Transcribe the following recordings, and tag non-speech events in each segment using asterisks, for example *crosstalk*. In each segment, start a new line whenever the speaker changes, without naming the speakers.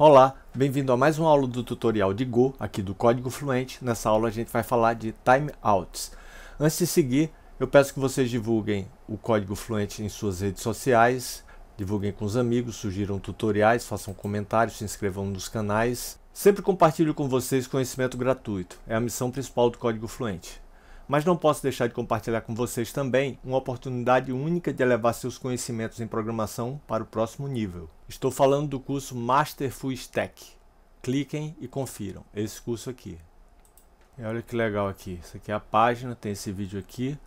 Olá, bem-vindo a mais uma aula do tutorial de Go, aqui do Código Fluente. Nessa aula a gente vai falar de timeouts. Antes de seguir, eu peço que vocês divulguem o Código Fluente em suas redes sociais, divulguem com os amigos, sugiram tutoriais, façam comentários, se inscrevam nos canais. Sempre compartilho com vocês conhecimento gratuito, é a missão principal do Código Fluente mas não posso deixar de compartilhar com vocês também uma oportunidade única de elevar seus conhecimentos em programação para o próximo nível. Estou falando do curso Masterful Stack. Cliquem e confiram esse curso aqui. E olha que legal aqui. Isso aqui é a página, tem esse vídeo aqui,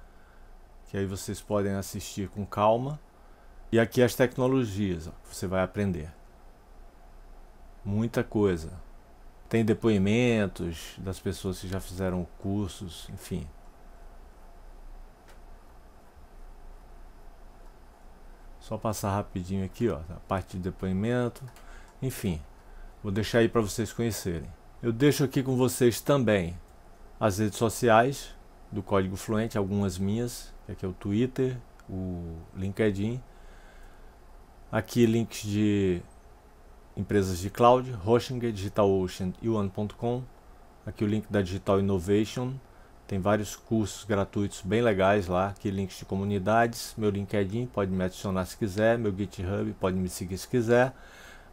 que aí vocês podem assistir com calma. E aqui as tecnologias ó, que você vai aprender. Muita coisa. Tem depoimentos das pessoas que já fizeram cursos, enfim. Só passar rapidinho aqui, ó, a parte de depoimento. Enfim, vou deixar aí para vocês conhecerem. Eu deixo aqui com vocês também as redes sociais do Código Fluente, algumas minhas, aqui é o Twitter, o LinkedIn. Aqui links de empresas de cloud, Hoshinger, DigitalOcean e One.com. Aqui o link da Digital Innovation tem vários cursos gratuitos bem legais lá, aqui links de comunidades, meu LinkedIn, pode me adicionar se quiser, meu GitHub, pode me seguir se quiser.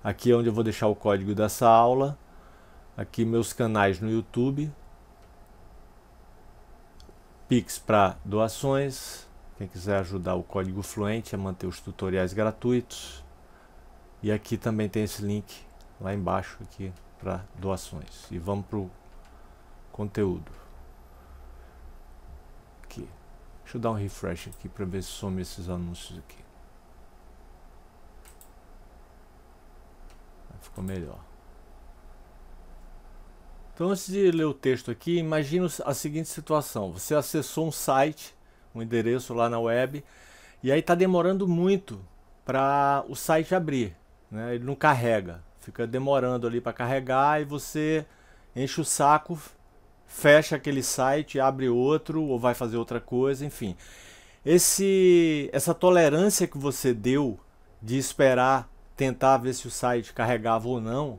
Aqui é onde eu vou deixar o código dessa aula. Aqui meus canais no YouTube. Pix para doações. Quem quiser ajudar o código fluente a manter os tutoriais gratuitos. E aqui também tem esse link lá embaixo aqui para doações. E vamos para o conteúdo. Deixa eu dar um refresh aqui para ver se some esses anúncios aqui. Ah, ficou melhor. Então, antes de ler o texto aqui, imagine a seguinte situação: você acessou um site, um endereço lá na web, e aí está demorando muito para o site abrir. Né? Ele não carrega, fica demorando ali para carregar e você enche o saco fecha aquele site, abre outro ou vai fazer outra coisa, enfim. Esse, essa tolerância que você deu de esperar, tentar ver se o site carregava ou não,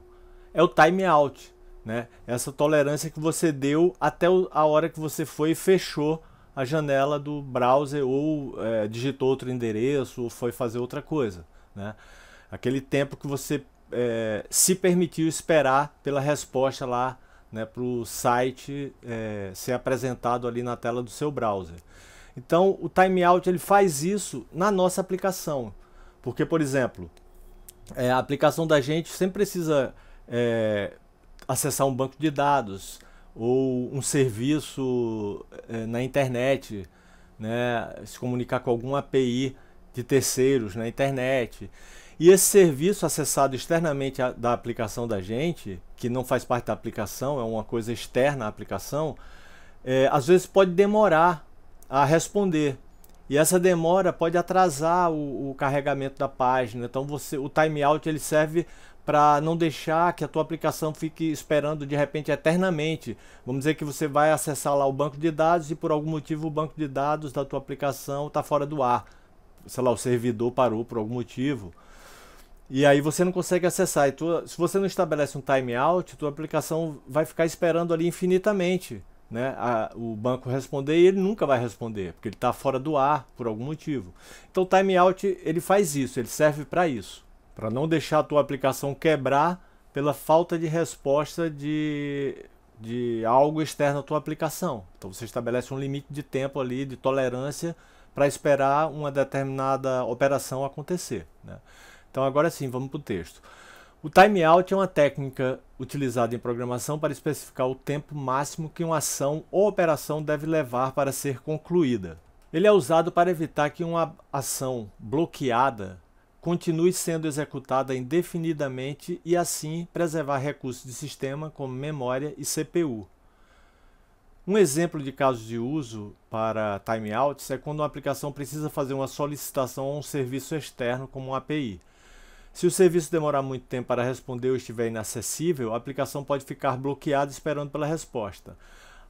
é o time out, né? Essa tolerância que você deu até a hora que você foi e fechou a janela do browser ou é, digitou outro endereço ou foi fazer outra coisa, né? Aquele tempo que você é, se permitiu esperar pela resposta lá né, para o site é, ser apresentado ali na tela do seu browser. Então o timeout ele faz isso na nossa aplicação, porque por exemplo é, a aplicação da gente sempre precisa é, acessar um banco de dados ou um serviço é, na internet, né, se comunicar com alguma API de terceiros na internet. E esse serviço acessado externamente a, da aplicação da gente, que não faz parte da aplicação, é uma coisa externa à aplicação, é, às vezes pode demorar a responder. E essa demora pode atrasar o, o carregamento da página. Então você, o timeout ele serve para não deixar que a tua aplicação fique esperando de repente eternamente. Vamos dizer que você vai acessar lá o banco de dados e por algum motivo o banco de dados da tua aplicação está fora do ar. Sei lá, o servidor parou por algum motivo e aí você não consegue acessar. E tu, se você não estabelece um timeout, tua aplicação vai ficar esperando ali infinitamente. Né, a, o banco responder e ele nunca vai responder, porque ele está fora do ar por algum motivo. Então o timeout ele faz isso, ele serve para isso, para não deixar a tua aplicação quebrar pela falta de resposta de, de algo externo à tua aplicação. Então você estabelece um limite de tempo ali, de tolerância, para esperar uma determinada operação acontecer. Né? Então agora sim, vamos para o texto. O timeout é uma técnica utilizada em programação para especificar o tempo máximo que uma ação ou operação deve levar para ser concluída. Ele é usado para evitar que uma ação bloqueada continue sendo executada indefinidamente e assim preservar recursos de sistema como memória e CPU. Um exemplo de caso de uso para timeouts é quando uma aplicação precisa fazer uma solicitação a um serviço externo como uma API. Se o serviço demorar muito tempo para responder ou estiver inacessível, a aplicação pode ficar bloqueada esperando pela resposta.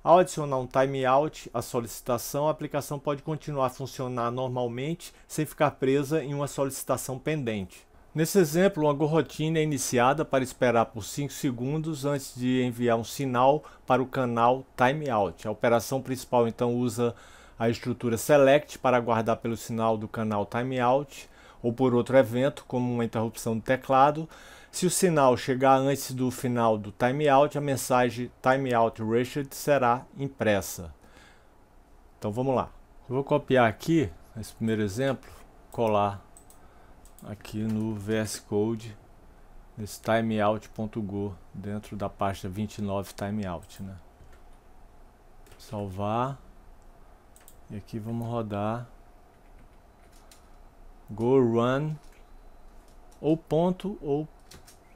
Ao adicionar um timeout à solicitação, a aplicação pode continuar a funcionar normalmente sem ficar presa em uma solicitação pendente. Nesse exemplo, uma gorrotina é iniciada para esperar por 5 segundos antes de enviar um sinal para o canal timeout. A operação principal então usa a estrutura select para aguardar pelo sinal do canal timeout ou por outro evento, como uma interrupção do teclado. Se o sinal chegar antes do final do timeout, a mensagem timeout reached será impressa. Então vamos lá. Eu vou copiar aqui esse primeiro exemplo, colar aqui no VS Code, esse timeout.go, dentro da pasta 29 timeout, né? Salvar. E aqui vamos rodar go run ou ponto ou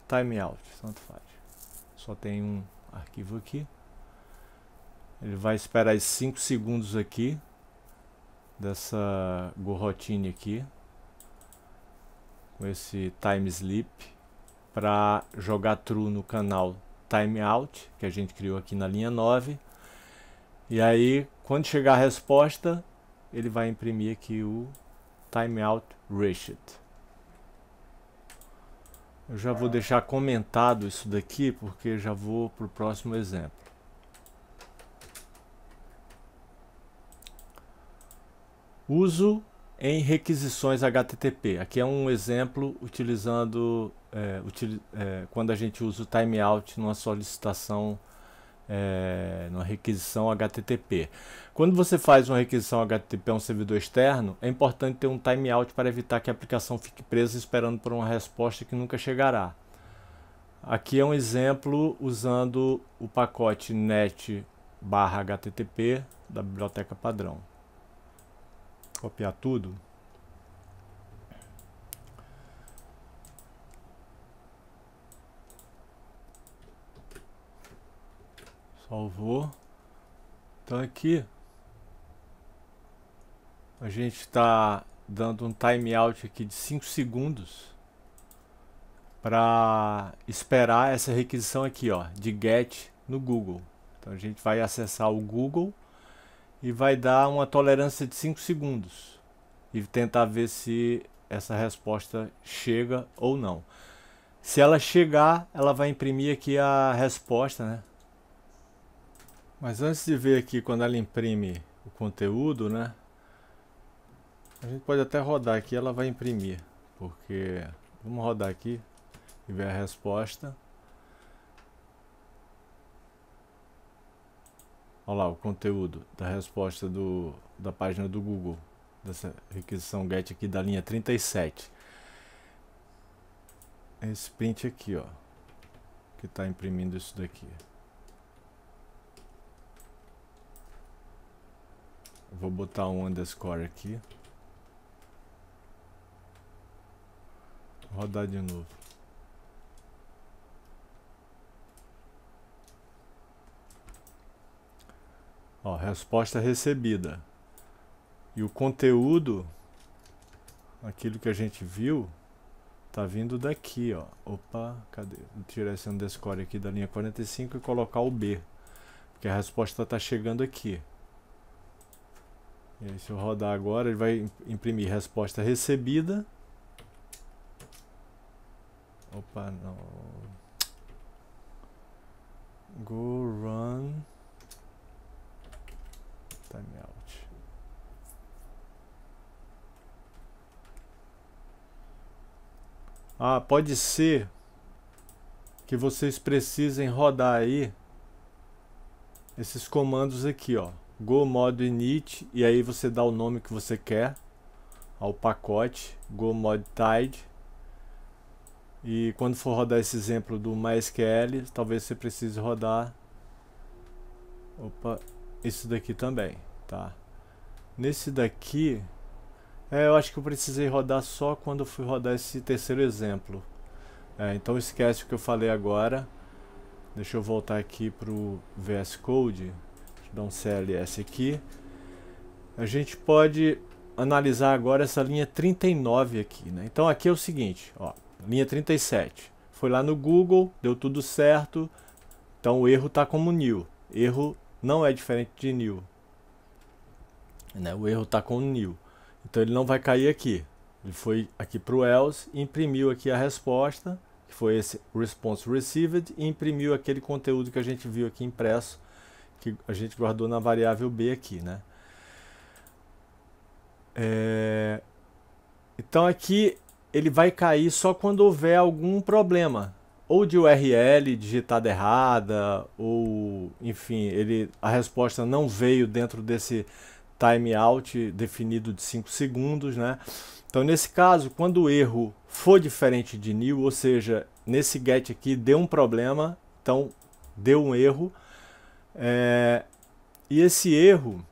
timeout, tanto faz. Só tem um arquivo aqui. Ele vai esperar 5 segundos aqui dessa go routine aqui com esse time sleep para jogar true no canal timeout que a gente criou aqui na linha 9. E aí, quando chegar a resposta, ele vai imprimir aqui o Timeout Reached. Eu já vou ah. deixar comentado isso daqui, porque já vou para o próximo exemplo. Uso em requisições HTTP. Aqui é um exemplo utilizando é, util, é, quando a gente usa o timeout numa solicitação é, numa requisição HTTP. Quando você faz uma requisição HTTP a um servidor externo, é importante ter um timeout para evitar que a aplicação fique presa esperando por uma resposta que nunca chegará. Aqui é um exemplo usando o pacote net barra HTTP da biblioteca padrão. Copiar tudo. Salvou. Então aqui a gente está dando um time out aqui de 5 segundos para esperar essa requisição aqui ó, de get no Google. Então a gente vai acessar o Google e vai dar uma tolerância de 5 segundos e tentar ver se essa resposta chega ou não. Se ela chegar, ela vai imprimir aqui a resposta, né? Mas antes de ver aqui quando ela imprime o conteúdo, né? A gente pode até rodar aqui, ela vai imprimir, porque vamos rodar aqui e ver a resposta. Olha lá o conteúdo da resposta do, da página do Google, dessa requisição GET aqui da linha 37. Esse print aqui, ó, que está imprimindo isso daqui. Vou botar um underscore aqui. rodar de novo. Ó, resposta recebida. E o conteúdo, aquilo que a gente viu, tá vindo daqui, ó. Opa, cadê? Vou tirar esse underscore aqui da linha 45 e colocar o B. Porque a resposta tá chegando aqui. E aí, se eu rodar agora, ele vai imprimir resposta recebida. Opa, não. Go run timeout. Ah, pode ser que vocês precisem rodar aí esses comandos aqui, ó go modo init e aí você dá o nome que você quer ao pacote go mod tide e quando for rodar esse exemplo do MySQL talvez você precise rodar opa isso daqui também tá nesse daqui é, eu acho que eu precisei rodar só quando fui rodar esse terceiro exemplo é, então esquece o que eu falei agora deixa eu voltar aqui pro VS Code dá um CLS aqui. A gente pode analisar agora essa linha 39 aqui, né? Então aqui é o seguinte, ó, linha 37. Foi lá no Google, deu tudo certo. Então o erro está como new. Erro não é diferente de new. Né? O erro está com new. Então ele não vai cair aqui. Ele foi aqui para o else, imprimiu aqui a resposta, que foi esse response received, e imprimiu aquele conteúdo que a gente viu aqui impresso que a gente guardou na variável b aqui, né? É... Então aqui ele vai cair só quando houver algum problema, ou de URL digitada errada, ou enfim, ele a resposta não veio dentro desse timeout definido de 5 segundos, né? Então nesse caso, quando o erro for diferente de new, ou seja, nesse get aqui deu um problema, então deu um erro, é, e esse erro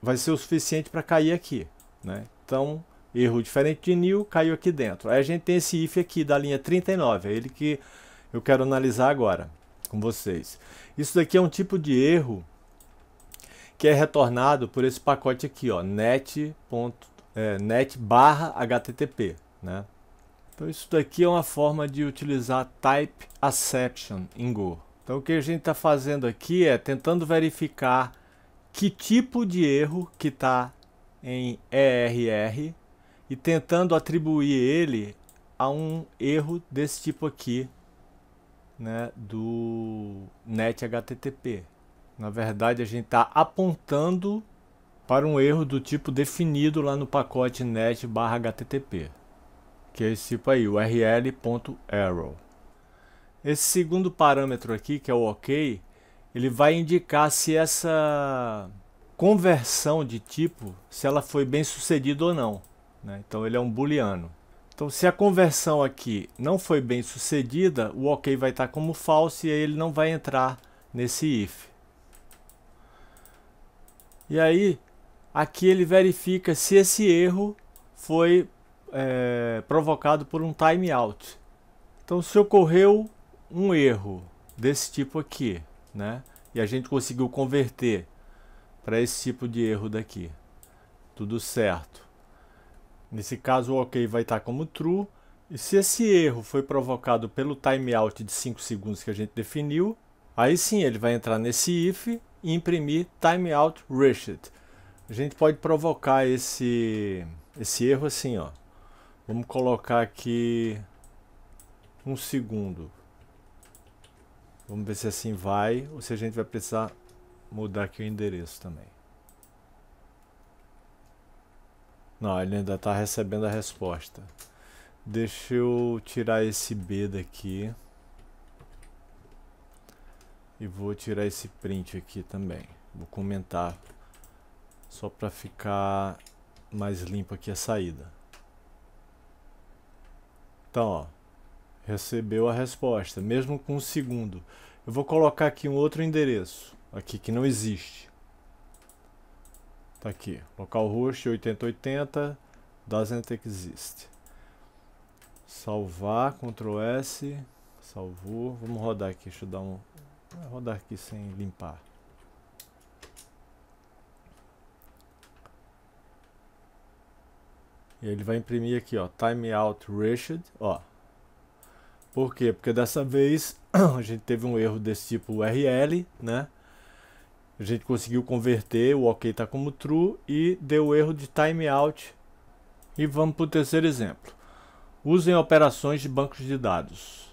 vai ser o suficiente para cair aqui. Né? Então, erro diferente de new caiu aqui dentro. Aí a gente tem esse if aqui da linha 39, é ele que eu quero analisar agora com vocês. Isso daqui é um tipo de erro que é retornado por esse pacote aqui, ó, net, ponto, é, net barra http. Né? Então isso daqui é uma forma de utilizar type exception em Go. Então o que a gente está fazendo aqui é tentando verificar que tipo de erro que está em ERR e tentando atribuir ele a um erro desse tipo aqui né, do net HTTP. Na verdade, a gente está apontando para um erro do tipo definido lá no pacote net barra HTTP, que é esse tipo aí, url.arrow. Esse segundo parâmetro aqui, que é o OK, ele vai indicar se essa conversão de tipo, se ela foi bem sucedida ou não. Né? Então ele é um booleano. Então se a conversão aqui não foi bem sucedida, o OK vai estar como falso e aí ele não vai entrar nesse if. E aí, aqui ele verifica se esse erro foi é, provocado por um timeout. Então se ocorreu um erro desse tipo aqui, né? E a gente conseguiu converter para esse tipo de erro daqui. Tudo certo. Nesse caso, o OK vai estar tá como true. E se esse erro foi provocado pelo timeout de 5 segundos que a gente definiu, aí sim ele vai entrar nesse if e imprimir timeout reached. A gente pode provocar esse, esse erro assim, ó. Vamos colocar aqui um segundo. Vamos ver se assim vai ou se a gente vai precisar mudar aqui o endereço também. Não, ele ainda está recebendo a resposta. Deixa eu tirar esse B daqui. E vou tirar esse print aqui também. Vou comentar só para ficar mais limpo aqui a saída. Então, ó, recebeu a resposta, mesmo com o segundo. Eu vou colocar aqui um outro endereço, aqui que não existe. Tá aqui, localhost 8080 doesn't exist. Salvar, Ctrl S, salvou. Vamos rodar aqui, deixa eu dar um... rodar aqui sem limpar. E ele vai imprimir aqui, ó, Timeout rushed, ó, por quê? Porque dessa vez *clears throat* a gente teve um erro desse tipo URL, né? A gente conseguiu converter, o OK está como true e deu erro de timeout. E vamos para o terceiro exemplo. Usem operações de bancos de dados.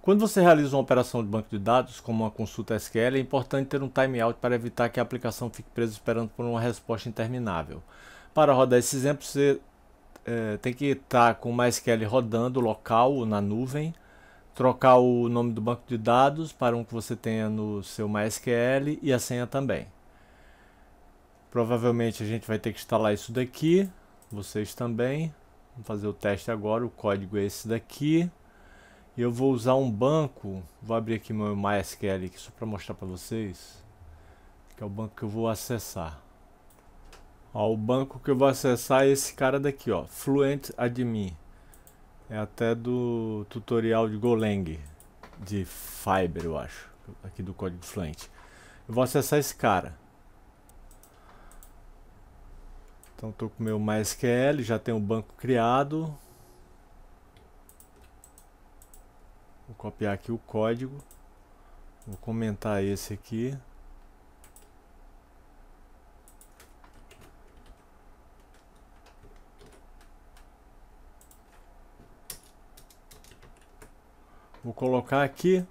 Quando você realiza uma operação de banco de dados, como uma consulta SQL, é importante ter um timeout para evitar que a aplicação fique presa esperando por uma resposta interminável. Para rodar esse exemplo, você é, tem que estar tá com o MySQL rodando local na nuvem, trocar o nome do banco de dados para um que você tenha no seu MySQL e a senha também. Provavelmente a gente vai ter que instalar isso daqui, vocês também. Vamos fazer o teste agora, o código é esse daqui. Eu vou usar um banco, vou abrir aqui meu MySQL aqui só para mostrar para vocês, que é o banco que eu vou acessar. Ó, o banco que eu vou acessar é esse cara daqui, ó, Fluent Admin. É até do tutorial de Golang, de Fiber, eu acho, aqui do código Fluent. Eu vou acessar esse cara. Então estou com o meu MySQL, já tem o banco criado. Vou copiar aqui o código. Vou comentar esse aqui. Vou colocar aqui.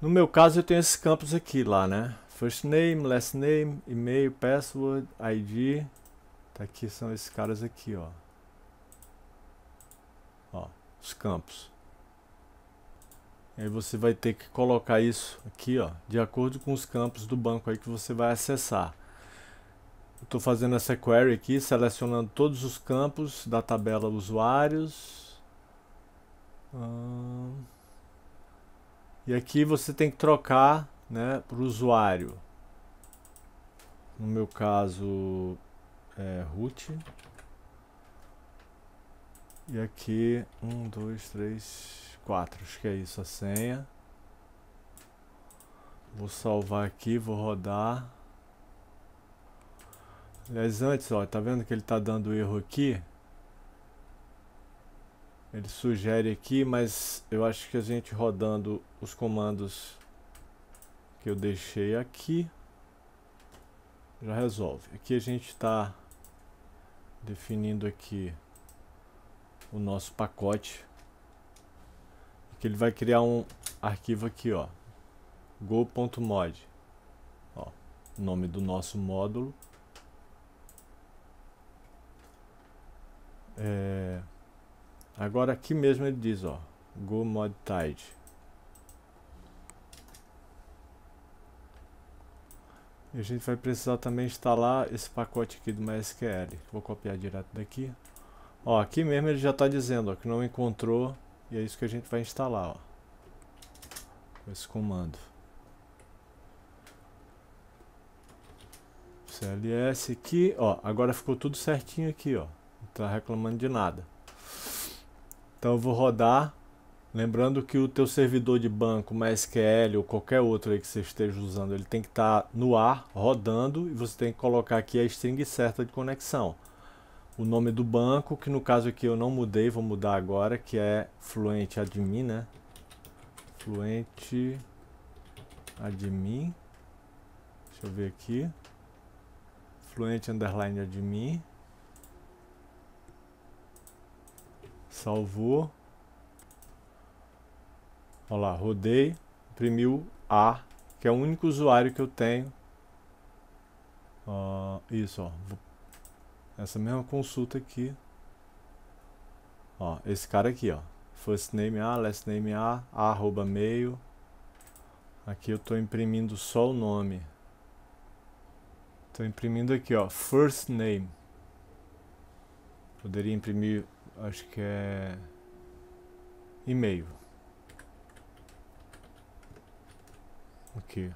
No meu caso, eu tenho esses campos aqui lá, né? First name, last name, e-mail, password, ID. Tá aqui são esses caras aqui, ó. Ó, os campos. Aí você vai ter que colocar isso aqui, ó, de acordo com os campos do banco aí que você vai acessar. Estou fazendo essa query aqui, selecionando todos os campos da tabela usuários, Hum, e aqui você tem que trocar né, para o usuário. No meu caso é root. E aqui, um, dois, três, quatro. Acho que é isso a senha. Vou salvar aqui, vou rodar. Aliás, antes, ó, tá vendo que ele tá dando erro aqui? Ele sugere aqui, mas eu acho que a gente rodando os comandos que eu deixei aqui já resolve. Aqui a gente está definindo aqui o nosso pacote que ele vai criar um arquivo aqui ó go.mod ó nome do nosso módulo é, Agora aqui mesmo ele diz, ó, go mod tide. E a gente vai precisar também instalar esse pacote aqui do MySQL. Vou copiar direto daqui. Ó, aqui mesmo ele já está dizendo ó, que não encontrou e é isso que a gente vai instalar ó, com esse comando. CLS aqui, ó, agora ficou tudo certinho aqui, ó, não está reclamando de nada. Então eu vou rodar, lembrando que o teu servidor de banco, MySQL ou qualquer outro aí que você esteja usando, ele tem que estar tá no ar, rodando, e você tem que colocar aqui a string certa de conexão. O nome do banco, que no caso aqui eu não mudei, vou mudar agora, que é Fluent Admin, né? Fluent Admin. Deixa eu ver aqui. Fluent Underline Admin. Salvou. Olha lá, rodei, imprimiu A, que é o único usuário que eu tenho. Uh, isso, ó. Essa mesma consulta aqui. Ó, esse cara aqui, ó. First name A, last name A, A arroba mail. Aqui eu estou imprimindo só o nome. Estou imprimindo aqui, ó, first name. Poderia imprimir acho que é e-mail. que?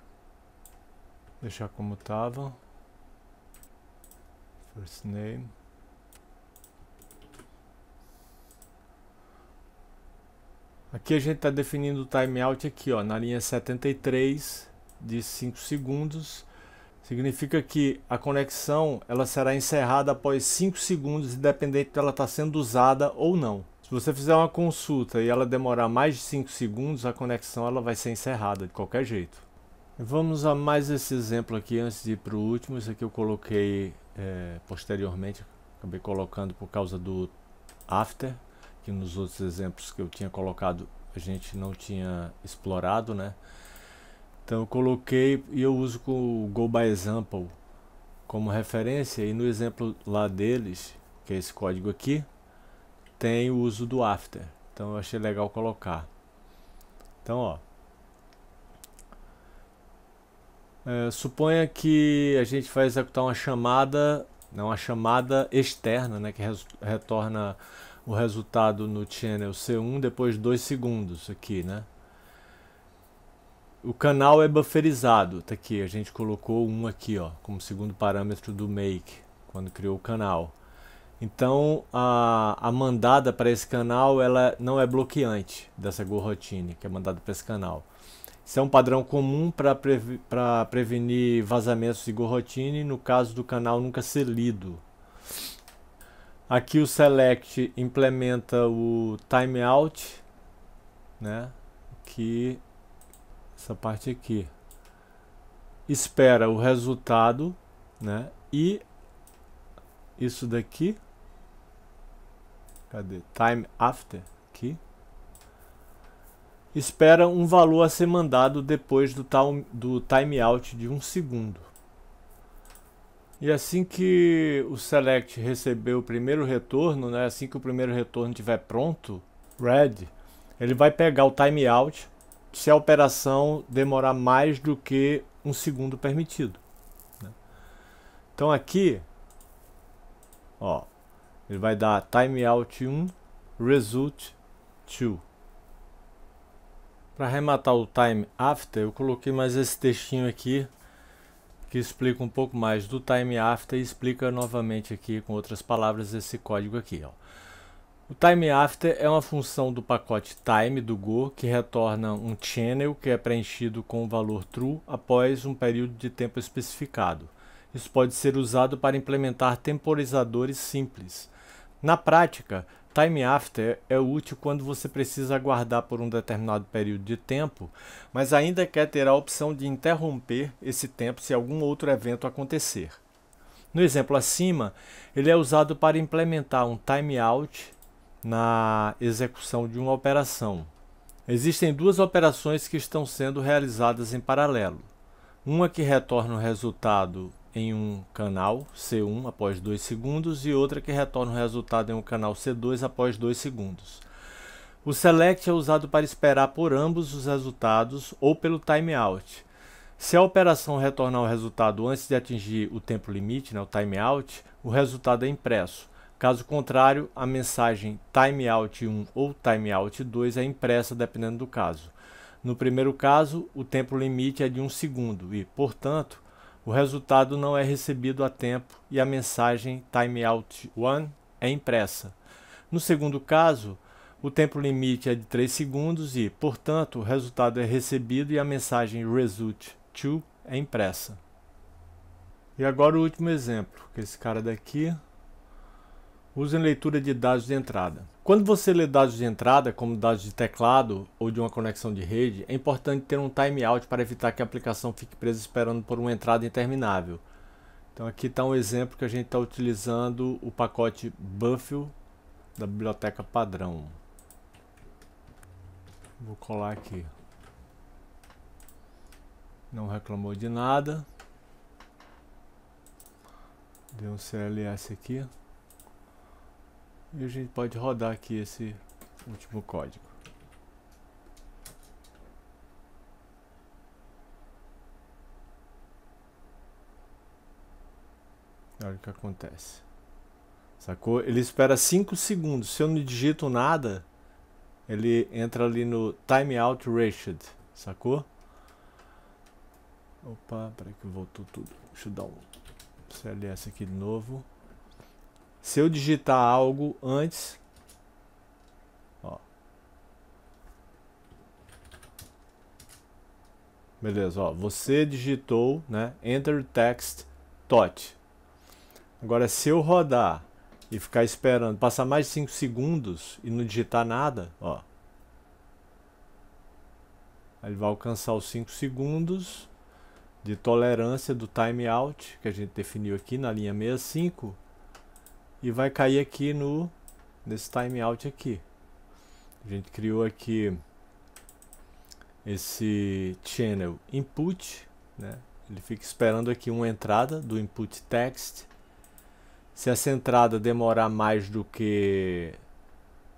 Deixar como estava. First name. Aqui a gente está definindo o timeout aqui, ó, na linha 73 de 5 segundos Significa que a conexão ela será encerrada após 5 segundos, independente dela estar tá sendo usada ou não. Se você fizer uma consulta e ela demorar mais de 5 segundos, a conexão ela vai ser encerrada de qualquer jeito. Vamos a mais esse exemplo aqui antes de ir para o último. Isso aqui eu coloquei é, posteriormente, acabei colocando por causa do after, que nos outros exemplos que eu tinha colocado a gente não tinha explorado, né? Então eu coloquei e eu uso o Go by Example como referência e no exemplo lá deles, que é esse código aqui, tem o uso do after. Então eu achei legal colocar. Então, ó. É, suponha que a gente vai executar uma chamada, não, uma chamada externa, né, que retorna o resultado no channel C1 depois de 2 segundos aqui, né? O canal é bufferizado, tá aqui, a gente colocou um aqui, ó, como segundo parâmetro do make, quando criou o canal. Então, a, a mandada para esse canal, ela não é bloqueante dessa GoRotine, que é mandada para esse canal. Isso é um padrão comum para previ prevenir vazamentos de GoRotine, no caso do canal nunca ser lido. Aqui o select implementa o timeout, né? Que essa parte aqui, espera o resultado, né? E isso daqui, cadê? Time after, aqui. Espera um valor a ser mandado depois do, tal, do timeout de um segundo. E assim que o select receber o primeiro retorno, né, assim que o primeiro retorno estiver pronto, red, ele vai pegar o timeout se a operação demorar mais do que um segundo permitido. Né? Então aqui, ó, ele vai dar timeout 1, result 2. Para arrematar o time after, eu coloquei mais esse textinho aqui que explica um pouco mais do time after e explica novamente aqui com outras palavras esse código aqui, ó. O time after é uma função do pacote time do Go que retorna um channel que é preenchido com o valor true após um período de tempo especificado. Isso pode ser usado para implementar temporizadores simples. Na prática, time after é útil quando você precisa aguardar por um determinado período de tempo, mas ainda quer ter a opção de interromper esse tempo se algum outro evento acontecer. No exemplo acima, ele é usado para implementar um timeout na execução de uma operação. Existem duas operações que estão sendo realizadas em paralelo. Uma que retorna o resultado em um canal C1 após 2 segundos e outra que retorna o resultado em um canal C2 após 2 segundos. O select é usado para esperar por ambos os resultados ou pelo timeout. Se a operação retornar o resultado antes de atingir o tempo limite, né, o timeout, o resultado é impresso. Caso contrário, a mensagem timeout 1 ou timeout 2 é impressa dependendo do caso. No primeiro caso, o tempo limite é de um segundo e, portanto, o resultado não é recebido a tempo e a mensagem timeout 1 é impressa. No segundo caso, o tempo limite é de 3 segundos e, portanto, o resultado é recebido e a mensagem result 2 é impressa. E agora o último exemplo, que é esse cara daqui Usem leitura de dados de entrada. Quando você lê dados de entrada, como dados de teclado ou de uma conexão de rede, é importante ter um timeout para evitar que a aplicação fique presa esperando por uma entrada interminável. Então aqui está um exemplo que a gente está utilizando o pacote Buffel da biblioteca padrão. Vou colar aqui. Não reclamou de nada. Deu um CLS aqui. E a gente pode rodar aqui esse último código. Olha o que acontece. Sacou? Ele espera 5 segundos. Se eu não digito nada, ele entra ali no timeout ratio. Sacou? Opa, peraí que voltou tudo. Deixa eu dar um CLS aqui de novo. Se eu digitar algo antes... Ó. Beleza, ó. Você digitou, né? Enter text tot. Agora, se eu rodar e ficar esperando, passar mais de 5 segundos e não digitar nada, ó. Ele vai alcançar os 5 segundos de tolerância do timeout que a gente definiu aqui na linha 65 e vai cair aqui no nesse timeout aqui. A gente criou aqui esse channel input, né? Ele fica esperando aqui uma entrada do input text. Se essa entrada demorar mais do que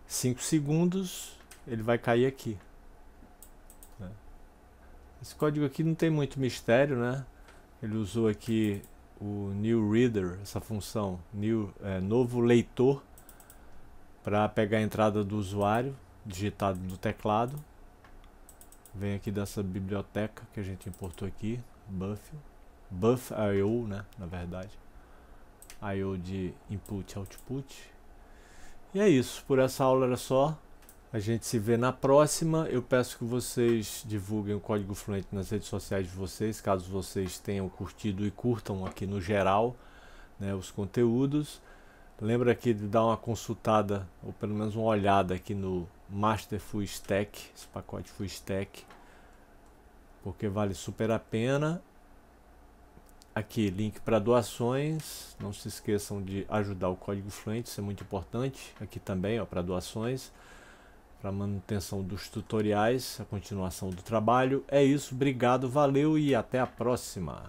5 segundos, ele vai cair aqui. Né? Esse código aqui não tem muito mistério, né? Ele usou aqui o new reader, essa função new, é, novo leitor, para pegar a entrada do usuário digitado no teclado. Vem aqui dessa biblioteca que a gente importou aqui, buff, io né, na verdade. I.O. de input output. E é isso, por essa aula era só. A gente se vê na próxima. Eu peço que vocês divulguem o código fluente nas redes sociais de vocês, caso vocês tenham curtido e curtam aqui no geral né, os conteúdos. Lembra aqui de dar uma consultada, ou pelo menos uma olhada aqui no Master Full Stack, esse pacote Full Stack, porque vale super a pena. Aqui, link para doações. Não se esqueçam de ajudar o Código Fluente, isso é muito importante. Aqui também, para doações para manutenção dos tutoriais, a continuação do trabalho. É isso, obrigado, valeu e até a próxima.